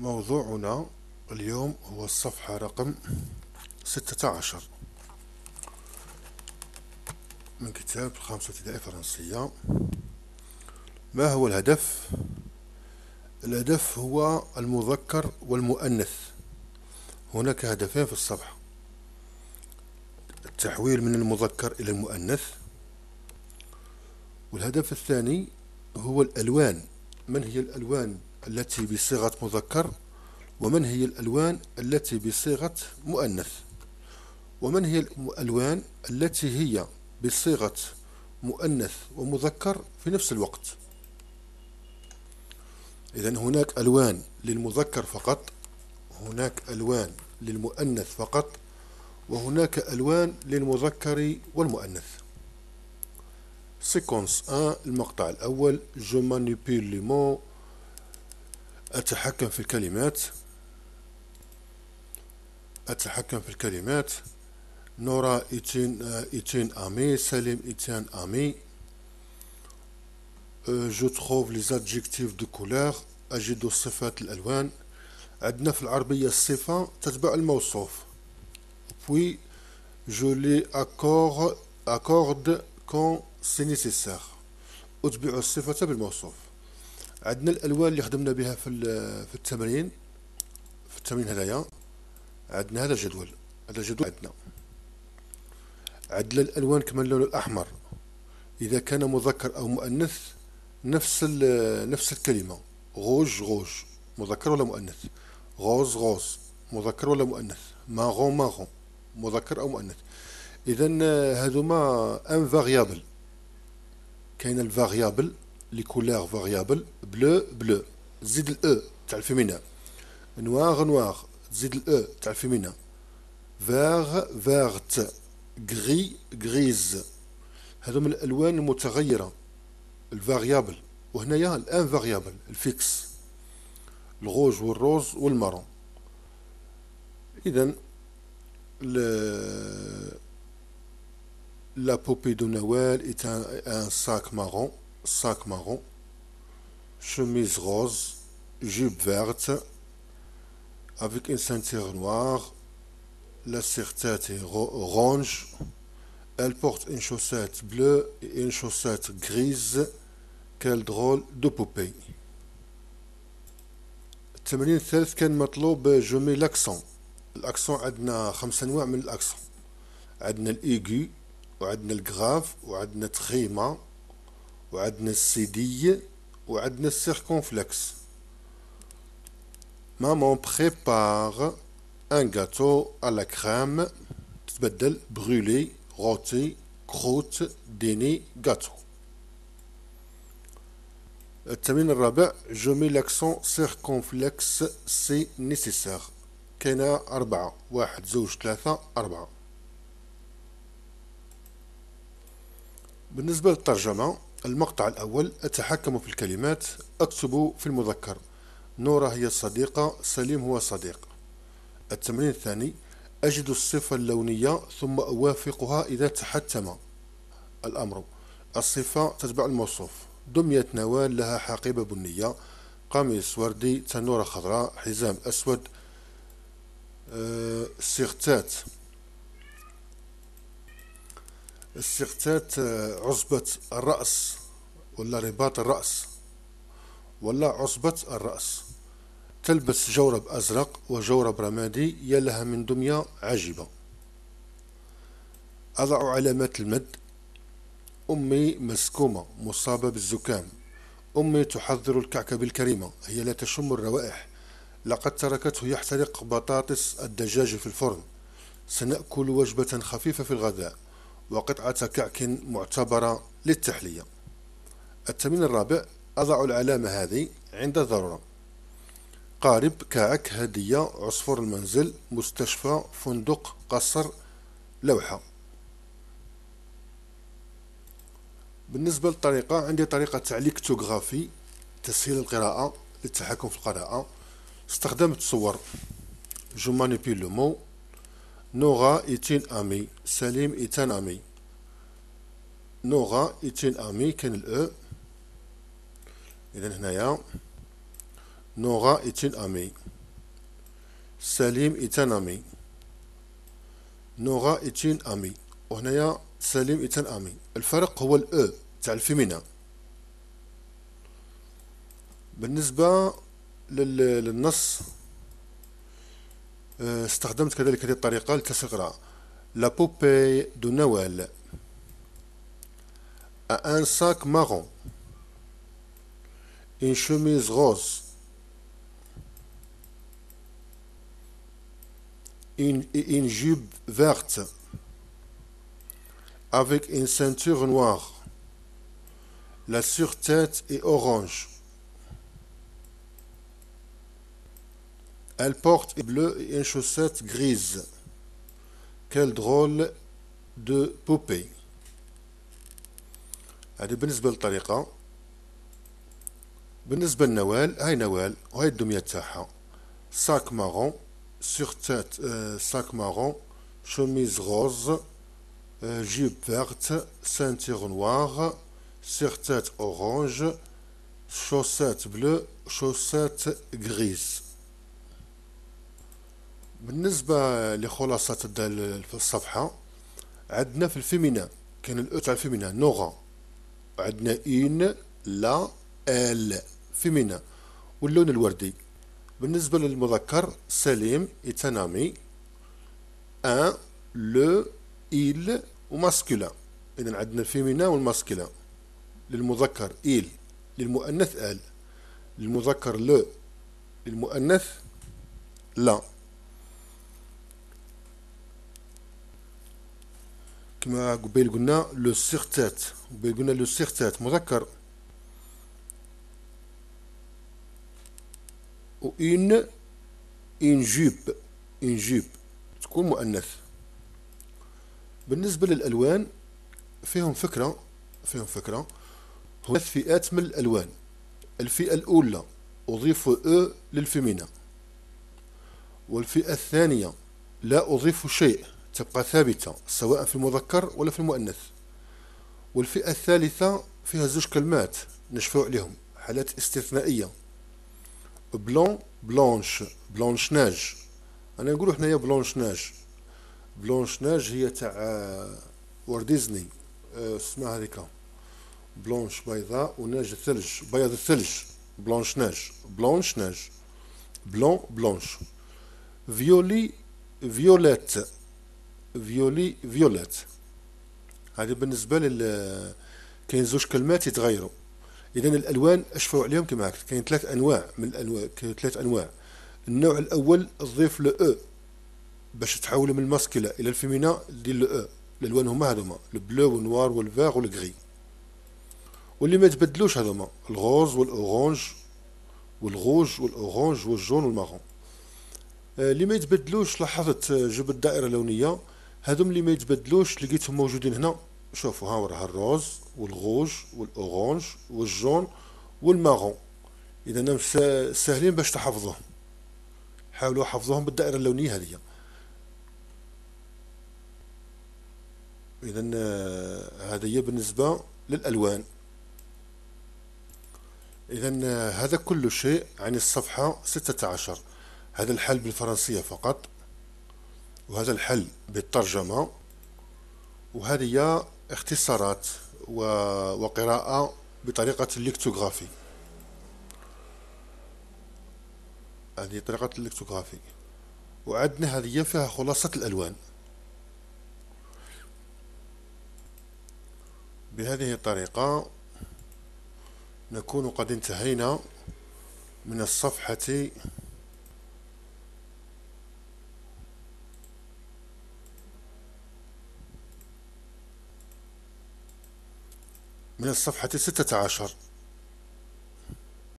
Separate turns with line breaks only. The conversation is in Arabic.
موضوعنا اليوم هو الصفحة رقم ستة عشر من كتاب الخامسة ابتدائي الفرنسية ما هو الهدف؟ الهدف هو المذكر والمؤنث هناك هدفين في الصفحة التحويل من المذكر إلى المؤنث والهدف الثاني هو الألوان من هي الألوان التي بصيغة مذكر ومن هي الألوان التي بصيغة مؤنث ومن هي الألوان التي هي بصيغة مؤنث ومذكر في نفس الوقت إذا هناك ألوان للمذكر فقط هناك ألوان للمؤنث فقط وهناك ألوان للمذكر والمؤنث سيكونس 1 المقطع الأول جو مانيبيل لي مون أتحكم في الكلمات أتحكم في الكلمات نورا إتين إتين أمي سليم إتين أمي جو تخوف لي زادجيكتيف دو كولور أجد صفات الألوان عندنا في العربية الصفة تتبع الموصوف بوي جو لي أكورد أكورد كون سي nécessaire. أتبع الصفة بالموصوف عندنا الالوان اللي خدمنا بها في في التمرين في التمرين هذايا عندنا هذا الجدول هذا الجدول عندنا عندنا الالوان كما اللون الاحمر اذا كان مذكر او مؤنث نفس نفس الكلمه غوج غوج مذكر ولا مؤنث غوز غوز مذكر ولا مؤنث ماغو ماغو مذكر او مؤنث اذا هذوما ان فاريابل كاين الفاريابل لي كولور فاريابل بلو بلو تزيد الاو تاع الفيمينا نوار نوار تزيد الاو تاع الفيمينا فيغ فيغت غري غريز هذو من الالوان المتغيره الفاريابل وهنايا الان فاريابل الفيكس الغوج والروز والمارون اذا لا بوبي دو نوال ايت ان ساك sac sac marron, chemise rose, jupe verte, avec une ceinture noire, la serre-tête est orange, elle porte une chaussette bleue et une chaussette grise, qu'elle drôle de poupée. je الثالث كان مطلوب جو مي لاكسون الاكسون عندنا خمس انواع من الاكسون عندنا الايغي وعندنا وعندنا تخيمه وعندنا السيدية وعندنا السيركونفلكس مامون بريبار ان غاتو على la crème تبدل بغولي rôti croûte ديني gâteau التمرين الرابع جو مي لاكسون سيركونفلكس سي نيسيسير كاينة أربعة واحد زوج ثلاثة أربعة بالنسبة للترجمة المقطع الأول أتحكم في الكلمات أكتب في المذكر نورة هي الصديقة سليم هو صديق التمرين الثاني أجد الصفة اللونية ثم أوافقها إذا تحتم الأمر الصفة تتبع الموصوف دمية نوال لها حقيبة بنية قميص وردي تنورة خضراء حزام أسود أه... سيغتات استغتات آه، عصبة الرأس ولا رباط الرأس ولا عصبة الرأس تلبس جورب أزرق وجورب رمادي يلها من دمية عجبة أضع علامات المد أمي مسكومة مصابة بالزكام أمي تحضر الكعكة بالكريمة هي لا تشم الروائح لقد تركته يحترق بطاطس الدجاج في الفرن سنأكل وجبة خفيفة في الغداء وقطعة كعك معتبرة للتحلية التمرين الرابع أضع العلامة هذه عند الضرورة قارب كعك هدية عصفور المنزل مستشفى فندق قصر لوحة بالنسبة للطريقة عندي طريقة تعليق توغرافي تسهيل القراءة للتحكم في القراءة استخدمت صور جو مانيبيل لو مو نوغا إتين أمي سليم إتان أمي نوغا إتين أمي كان الأ إذن هنايا نوغا إتين أمي سليم إتان أمي نوغا إتين أمي وهنايا سليم إتان أمي الفرق هو الأ تاع الفيمينا بالنسبة للنص la poupée de Noël à un sac marron, une chemise rose, une, une jupe verte avec une ceinture noire. La surtête est orange. Elle porte une chaussette et une chaussette grise. Quel drôle de poupée. C'est la même chose pour la tariqa. Pour Noël, c'est Noël. Sac marron, sur euh، sac marron, chemise rose, euh، jupe verte, ceinture noire, sur orange, chaussette bleue, chaussette grise. بالنسبة لخلاصة الصفحة عندنا في الفيمينا كان الأو تاع الفيمينا نوغا عندنا إن لا ال فيمينا واللون الوردي بالنسبة للمذكر سليم إتانامي أن لو إيل وماسكولا إذا عندنا الفيمينا والماسكولا للمذكر إيل للمؤنث آل للمذكر لو للمؤنث لا كما قبيل قلنا لو سيغتات قبيل قلنا لو سيغتات مذكر و إن إن جيب إن جيب تكون مؤنث بالنسبة للألوان فيهم فكرة فيهم فكرة ثلاث فئات من الألوان الفئة الأولى أضيف أو للفيمينا والفئة الثانية لا أضيف شيء تبقى ثابتة سواء في المذكر ولا في المؤنث والفئة الثالثة فيها زوج كلمات نشفع عليهم حالات استثنائية بلون بلونش بلونش ناج انا نقولو حنايا بلونش ناج بلونش ناج هي تاع ورديزني آه، ديزني آه، اسمها هذيك بلونش بيضاء وناج الثلج بيض الثلج بلونش ناج بلونش ناج بلون بلونش فيولي فيوليت فيولي فيولات هذه بالنسبه لل كاين زوج كلمات يتغيروا اذا الالوان اشفوا عليهم كما هكا كاين ثلاث انواع من الانواع كاين ثلاث انواع النوع الاول تضيف لو او e باش تحوله من الماسكيلا الى الفيمينا دير لو او e. الالوان هما هذوما البلو والنوار والفيغ والغري واللي ما تبدلوش هذوما الغوز والاورانج والغوج والاورانج والجون والمارون اللي ما يتبدلوش لاحظت آه، جبت دائره لونيه هادو اللي ما يتبدلوش لقيتهم موجودين هنا شوفوا ها راه الروز والغوج والاورانج والجون والماغون اذا ساهلين باش تحفظوهم حاولوا حفظوهم بالدائره اللونيه هذه اذا هذا هي بالنسبه للالوان اذا هذا كل شيء عن الصفحه 16 هذا الحل بالفرنسيه فقط وهذا الحل بالترجمة وهذه اختصارات وقراءة بطريقة الليكتوغرافي هذه طريقة الليكتوغرافي وعندنا هذه فيها خلاصة الألوان بهذه الطريقة نكون قد انتهينا من الصفحة من الصفحة الستة عشر